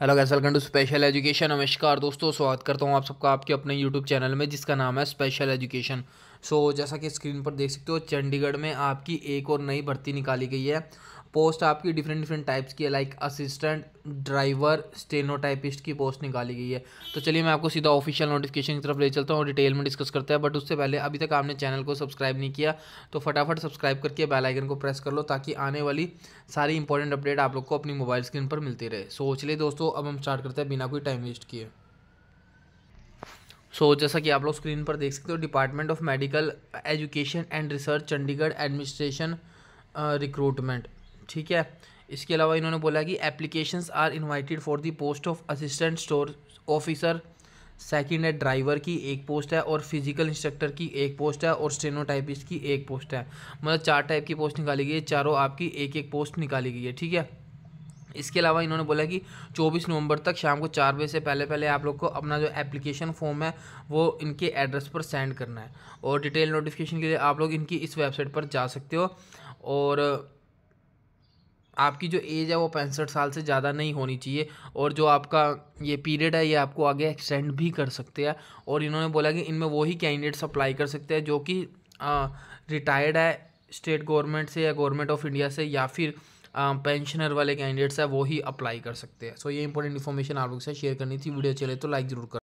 hello guys welcome to special education नमस्कार दोस्तों स्वागत करता हूँ आप सबका आपके अपने यूट्यूब चैनल में जिसका नाम है स्पेशल एजुकेशन सो जैसा कि स्क्रीन पर देख सकते हो चंडीगढ़ में आपकी एक और नई भर्ती निकाली गई है पोस्ट आपकी डिफरेंट डिफरेंट टाइप्स की है लाइक असिस्टेंट ड्राइवर स्टेनोटाइपिस्ट की पोस्ट निकाली गई है तो चलिए मैं आपको सीधा ऑफिशियल नोटिफिकेशन की तरफ ले चलता हूँ और डिटेल में डिस्कस करते हैं बट उससे पहले अभी तक आपने चैनल को सब्सक्राइब नहीं किया तो फटाफट सब्सक्राइब करके बेल आइकन को प्रेस कर लो ताकि आने वाली सारी इंपॉर्टेंट अपडेट आप लोग को अपनी मोबाइल स्क्रीन पर मिलती रहे सोच ले दोस्तों अब हम स्टार्ट करते हैं बिना कोई टाइम वेस्ट किए सो so, जैसा कि आप लोग स्क्रीन पर देख सकते हो department of medical education and research Chandigarh administration recruitment ठीक है इसके अलावा इन्होंने बोला कि application are invited for the post of assistant store officer second है ड्राइवर की एक पोस्ट है और फिजिकल इंस्ट्रक्टर की एक पोस्ट है और स्टेनोटाइपिस्ट की एक पोस्ट है मतलब चार टाइप की पोस्ट निकाली गई है चारों आपकी एक एक पोस्ट निकाली गई है ठीक है इसके अलावा इन्होंने बोला कि 24 नवंबर तक शाम को चार बजे से पहले पहले आप लोग को अपना जो एप्लीकेशन फॉर्म है वो इनके एड्रेस पर सेंड करना है और डिटेल नोटिफिकेशन के लिए आप लोग इनकी इस वेबसाइट पर जा सकते हो और आपकी जो एज है वो पैंसठ साल से ज़्यादा नहीं होनी चाहिए और जो आपका ये पीरियड है ये आपको आगे एक्सटेंड भी कर सकते हैं और इन्होंने बोला कि इनमें वही कैंडिडेट्स अप्लाई कर सकते हैं जो कि रिटायर्ड है स्टेट गवर्नमेंट से या गवर्नमेंट ऑफ इंडिया से या फिर पेंशनर वाले कैंडिडेट्स हैं वो ही अप्लाई कर सकते हैं सो so, ये इंपॉर्टेंट इन्फॉर्मेशन आप लोग से शेयर करनी थी वीडियो चले तो लाइक ज़रूर कर